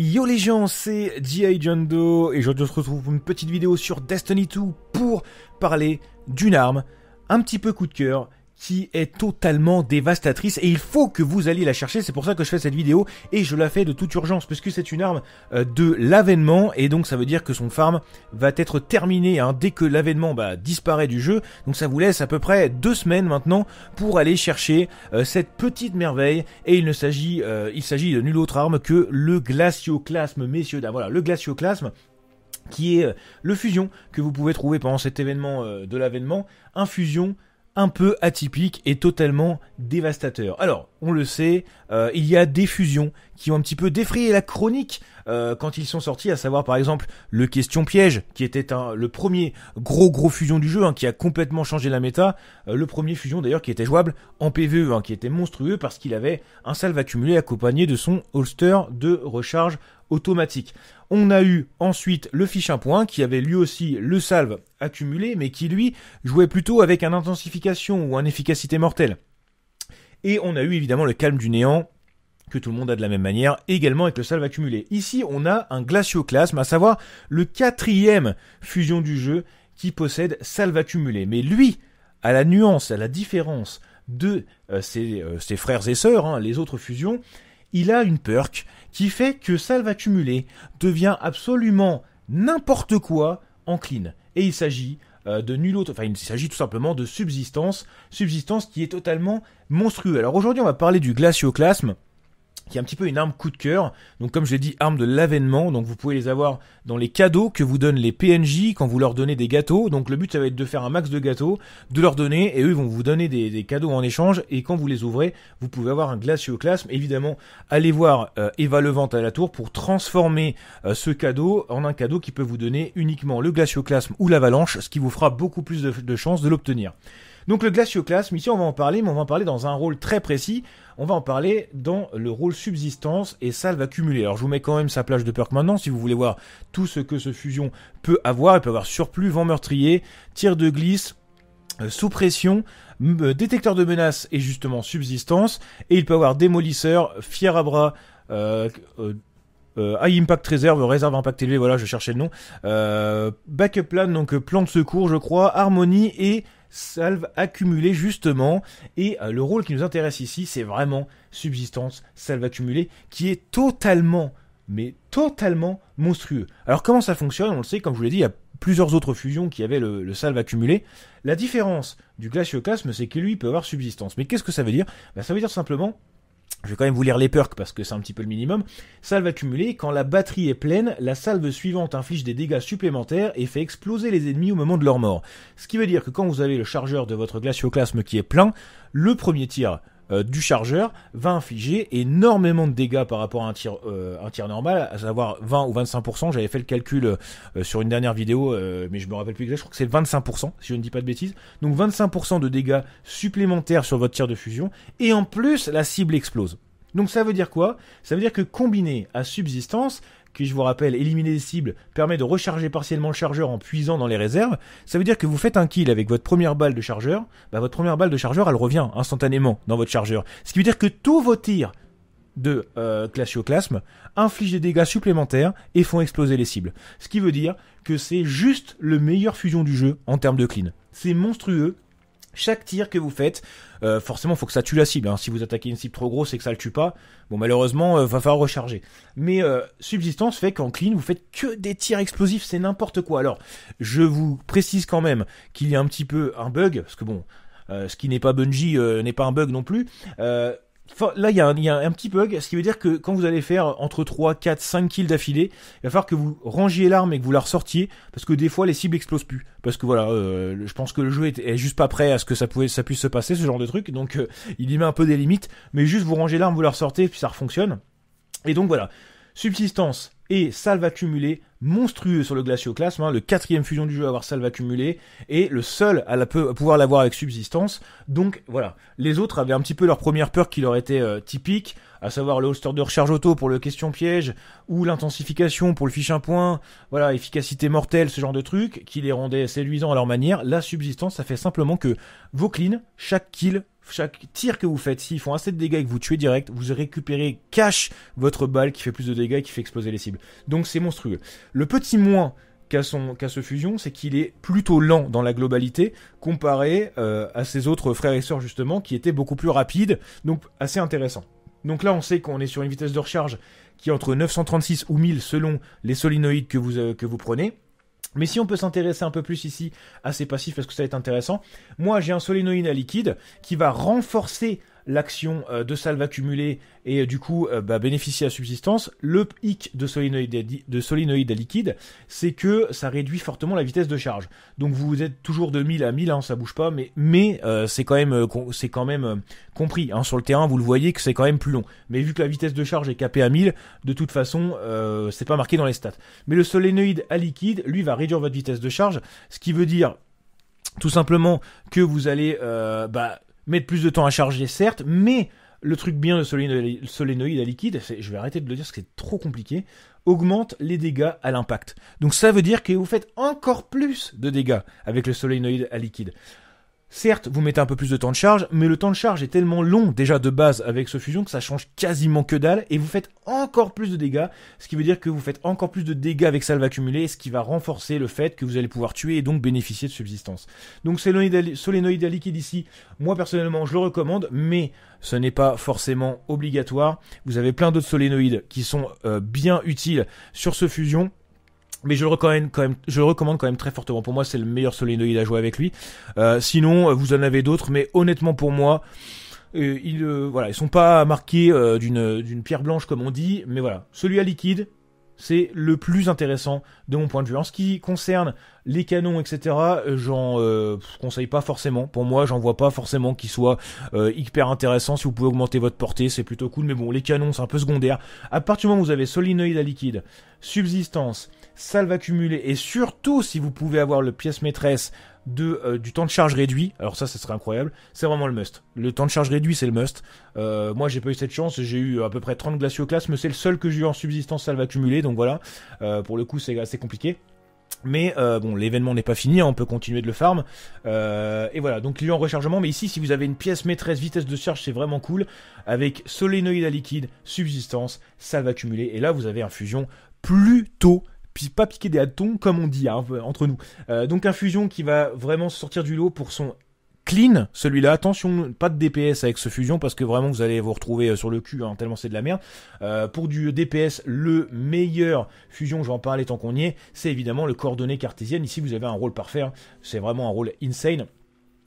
Yo les gens, c'est D.I. John Doe et aujourd'hui on se retrouve pour une petite vidéo sur Destiny 2 pour parler d'une arme un petit peu coup de cœur qui est totalement dévastatrice et il faut que vous alliez la chercher, c'est pour ça que je fais cette vidéo et je la fais de toute urgence parce que c'est une arme euh, de l'avènement et donc ça veut dire que son farm va être terminé hein. dès que l'avènement bah, disparaît du jeu, donc ça vous laisse à peu près deux semaines maintenant pour aller chercher euh, cette petite merveille et il ne s'agit euh, il s'agit de nulle autre arme que le glacioclasme messieurs, dames. voilà le glacioclasme qui est le fusion que vous pouvez trouver pendant cet événement de l'avènement, un fusion un peu atypique et totalement dévastateur. Alors, on le sait, euh, il y a des fusions qui ont un petit peu défrayé la chronique euh, quand ils sont sortis, à savoir par exemple le question piège, qui était le premier gros gros fusion du jeu, hein, qui a complètement changé la méta, euh, le premier fusion d'ailleurs qui était jouable en PvE, hein, qui était monstrueux parce qu'il avait un salve accumulé accompagné de son holster de recharge automatique. On a eu ensuite le fiche point qui avait lui aussi le salve accumulé mais qui lui jouait plutôt avec un intensification ou un efficacité mortelle. Et on a eu évidemment le calme du néant que tout le monde a de la même manière, également avec le salve accumulé. Ici, on a un glacioclasme, à savoir le quatrième fusion du jeu qui possède salve accumulé. Mais lui, à la nuance, à la différence de euh, euh, ses, frères et sœurs, hein, les autres fusions, il a une perk qui fait que salve Accumulé devient absolument n'importe quoi en clean. Et il s'agit euh, de nul autre. Enfin, il s'agit tout simplement de subsistance, subsistance qui est totalement monstrueuse. Alors aujourd'hui, on va parler du glacioclasme qui est un petit peu une arme coup de cœur. Donc comme je l'ai dit, arme de l'avènement. Donc vous pouvez les avoir dans les cadeaux que vous donnent les PNJ quand vous leur donnez des gâteaux. Donc le but ça va être de faire un max de gâteaux, de leur donner, et eux ils vont vous donner des, cadeaux en échange. Et quand vous les ouvrez, vous pouvez avoir un glacioclasme, Évidemment, allez voir euh, Eva Levante à la tour pour transformer euh, ce cadeau en un cadeau qui peut vous donner uniquement le glacioclasme ou l'avalanche, ce qui vous fera beaucoup plus de, de chances de l'obtenir. Donc le glacioclasme, ici on va en parler, mais on va en parler dans un rôle très précis. On va en parler dans le rôle subsistance et ça va cumuler. Alors je vous mets quand même sa plage de perk maintenant si vous voulez voir tout ce que ce fusion peut avoir. Il peut avoir surplus, vent meurtrier, tir de glisse, euh, sous pression, euh, détecteur de menace et justement subsistance. Et il peut avoir démolisseur, fier à bras, euh, euh euh, high Impact Réserve, Réserve Impact élevé, voilà, je cherchais le nom. Euh, backup Plan, donc euh, plan de secours, je crois, Harmonie et salve accumulée justement. Et le rôle qui nous intéresse ici, c'est vraiment subsistance, salve accumulée, qui est totalement, mais totalement monstrueux. Alors comment ça fonctionne On le sait, comme je vous l'ai dit, il y a plusieurs autres fusions qui avaient le, salve accumulé. La différence du glacioclasme, c'est que lui, peut avoir subsistance. Mais qu'est-ce que ça veut dire ben, Ça veut dire simplement je vais quand même vous lire les perks parce que c'est un petit peu le minimum. Salve accumulée, quand la batterie est pleine, la salve suivante inflige des dégâts supplémentaires et fait exploser les ennemis au moment de leur mort. Ce qui veut dire que quand vous avez le chargeur de votre glacioclasme qui est plein, le premier tir euh, du chargeur va infliger énormément de dégâts par rapport à un tir, euh, un tir normal, à savoir 20 ou 25%. J'avais fait le calcul euh, sur une dernière vidéo, mais je me rappelle plus exact, je crois que c'est 25%, si je ne dis pas de bêtises. Donc 25% de dégâts supplémentaires sur votre tir de fusion, et en plus, la cible explose. Donc ça veut dire quoi Ça veut dire que combiné à subsistance, qui, je vous rappelle, éliminer les cibles, permet de recharger partiellement le chargeur en puisant dans les réserves, ça veut dire que vous faites un kill avec votre première balle de chargeur, bah votre première balle de chargeur, elle revient instantanément dans votre chargeur. Ce qui veut dire que tous vos tirs de euh, classioclasme infligent des dégâts supplémentaires et font exploser les cibles. Ce qui veut dire que c'est juste le meilleur fusion du jeu en termes de clean. C'est monstrueux chaque tir que vous faites, forcément, euh, forcément, faut que ça tue la cible. Hein. Si vous attaquez une cible trop grosse et que ça le tue pas, bon, malheureusement, il euh, va falloir recharger. Mais euh, subsistance fait qu'en clean, vous faites que des tirs explosifs, c'est n'importe quoi. Alors, je vous précise quand même qu'il y a un petit peu un bug, parce que bon, ce qui n'est pas Bungie n'est pas un bug non plus. Là, il y, a un petit bug, ce qui veut dire que quand vous allez faire entre 3, 4, 5 kills d'affilée, il va falloir que vous rangiez l'arme et que vous la ressortiez, parce que des fois les cibles explosent plus. Parce que voilà, euh, je pense que le jeu est, juste pas prêt à ce que ça, pouvait, ça puisse se passer, ce genre de truc, donc euh, il y met un peu des limites, mais juste vous rangez l'arme, vous la ressortez, puis ça refonctionne. Et donc voilà, subsistance et salve accumulée monstrueux sur le glacioclasme, hein, le quatrième fusion du jeu à avoir salve cumulé et le seul à, pouvoir l'avoir avec subsistance. Donc voilà, les autres avaient un petit peu leur première peur qui leur était euh, typique, à savoir le holster de recharge auto pour le question piège ou l'intensification pour le fiche un point, voilà, efficacité mortelle, ce genre de truc qui les rendait séduisants à leur manière. La subsistance, ça fait simplement que vos cleans, chaque kill chaque tir que vous faites, s'ils font assez de dégâts et que vous tuez direct, vous récupérez cash votre balle qui fait plus de dégâts et qui fait exploser les cibles. Donc c'est monstrueux. Le petit moins qu'a ce fusion, c'est qu'il est plutôt lent dans la globalité comparé euh, à ses autres frères et sœurs justement qui étaient beaucoup plus rapides, donc assez intéressant. Donc là, on sait qu'on est sur une vitesse de recharge qui est entre 936 ou 1000 selon les solénoïdes que vous, euh, que vous prenez. Mais si on peut s'intéresser un peu plus ici à ces passifs parce que ça va être intéressant, moi j'ai un solénoïde à liquide qui va renforcer l'action euh, de salve accumulée et euh, du coup euh, bah, bénéficier à subsistance. Le pic de solénoïde à, de à liquide, c'est que ça réduit fortement la vitesse de charge. Donc vous êtes toujours de 1000 à 1000, ça hein, ça bouge pas, mais, mais c'est quand même, c'est quand même compris. Hein. sur le terrain, vous le voyez que c'est quand même plus long. Mais vu que la vitesse de charge est capée à 1000, de toute façon, c'est pas marqué dans les stats. Mais le solénoïde à liquide, lui, va réduire votre vitesse de charge, ce qui veut dire tout simplement que vous allez bah, mettre plus de temps à charger, certes, mais le truc bien de solénoïde à liquide, je vais arrêter de le dire parce que c'est trop compliqué, augmente les dégâts à l'impact. Donc ça veut dire que vous faites encore plus de dégâts avec le solénoïde à liquide. Certes, vous mettez un peu plus de temps de charge, mais le temps de charge est tellement long déjà de base avec ce fusion que ça change quasiment que dalle et vous faites encore plus de dégâts, ce qui veut dire que vous faites encore plus de dégâts avec salve accumulée, ce qui va renforcer le fait que vous allez pouvoir tuer et donc bénéficier de subsistance. Donc solénoïde à liquide ici, moi personnellement je le recommande, mais ce n'est pas forcément obligatoire. Vous avez plein d'autres solénoïdes qui sont euh, bien utiles sur ce fusion mais je le recommande quand même, je recommande quand même très fortement. Pour moi, c'est le meilleur solénoïde à jouer avec lui. Euh, sinon, euh, vous en avez d'autres, mais honnêtement pour moi, euh, ils, ne voilà, ils sont pas marqués d'une d'une pierre blanche comme on dit, mais voilà, celui à liquide, c'est le plus intéressant de mon point de vue. En ce qui concerne les canons, etc., euh, j'en euh, conseille pas forcément. Pour moi, j'en vois pas forcément qu'ils soient euh, hyper intéressants. Si vous pouvez augmenter votre portée, c'est plutôt cool. Mais bon, les canons, c'est un peu secondaire. À partir du moment où vous avez solinoïde à liquide, subsistance, salve accumulée, et surtout si vous pouvez avoir le pièce maîtresse de, du temps de charge réduit. Alors ça, ça serait incroyable. C'est vraiment le must. Le temps de charge réduit, c'est le must. moi, j'ai pas eu cette chance. J'ai eu à peu près 30 mais C'est le seul que j'ai eu en subsistance salve accumulée. Donc voilà. pour le coup, c'est assez compliqué. Mais euh, bon, l'événement n'est pas fini, hein, on peut continuer de le farm. Euh, et voilà, donc il y a en rechargement. Mais ici, si vous avez une pièce maîtresse vitesse de charge, c'est vraiment cool. Avec solénoïde à liquide, subsistance, ça va cumuler. Et là, vous avez un fusion plutôt pas piquer des hâtons comme on dit hein, entre nous. Euh, donc un fusion qui va vraiment sortir du lot pour son clean celui-là. Attention, pas de DPS avec ce fusion parce que vraiment vous allez vous retrouver euh, sur le cul hein, tellement c'est de la merde. Euh, pour du DPS, le meilleur fusion, je vais en parler tant qu'on y est, c'est évidemment le coordonnée cartésienne. Ici vous avez un rôle parfait, hein. c'est vraiment un rôle insane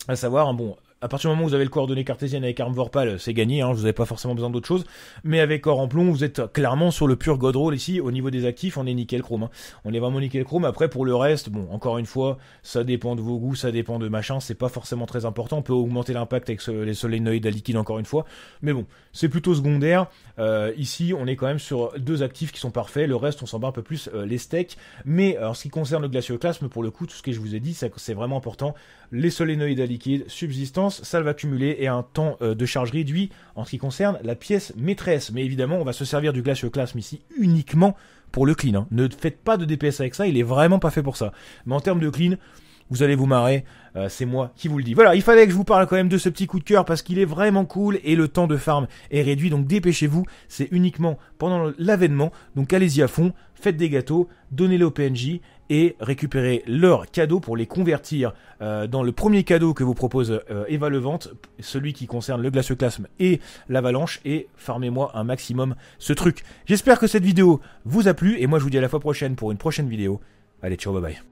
à savoir, hein, bon, à partir du moment où vous avez le coordonné cartésienne avec arme Vorpal, c'est gagné, hein, vous n'avez pas forcément besoin d'autre chose. Mais avec or en plomb, vous êtes clairement sur le pur god roll ici, au niveau des actifs, on est nickel chrome. Hein. On est vraiment nickel chrome, après pour le reste, bon, encore une fois, ça dépend de vos goûts, ça dépend de machin, c'est pas forcément très important, on peut augmenter l'impact avec les solénoïdes à liquide encore une fois, mais bon, c'est plutôt secondaire. Euh, ici, on est quand même sur deux actifs qui sont parfaits, le reste, on s'en bat un peu plus euh, les steaks, mais en ce qui concerne le glacioclasme, pour le coup, tout ce que je vous ai dit, c'est vraiment important, les solénoïdes à liquide, subsistance, Salve ça va cumuler et un temps euh, de charge réduit en ce qui concerne la pièce maîtresse. Mais évidemment, on va se servir du Glacier ici uniquement pour le clean. Hein. Ne faites pas de DPS avec ça, il est vraiment pas fait pour ça. Mais en termes de clean, vous allez vous marrer, euh, c'est moi qui vous le dis. Voilà, il fallait que je vous parle quand même de ce petit coup de cœur parce qu'il est vraiment cool et le temps de farm est réduit, donc dépêchez-vous, c'est uniquement pendant l'avènement, donc allez-y à fond, faites des gâteaux, donnez-les au PNJ et récupérer leurs cadeaux pour les convertir euh, dans le premier cadeau que vous propose euh, Eva Levante, celui qui concerne le glacioclasme et l'avalanche, et farmez-moi un maximum ce truc. J'espère que cette vidéo vous a plu, et moi je vous dis à la fois prochaine pour une prochaine vidéo. Allez, ciao, bye bye.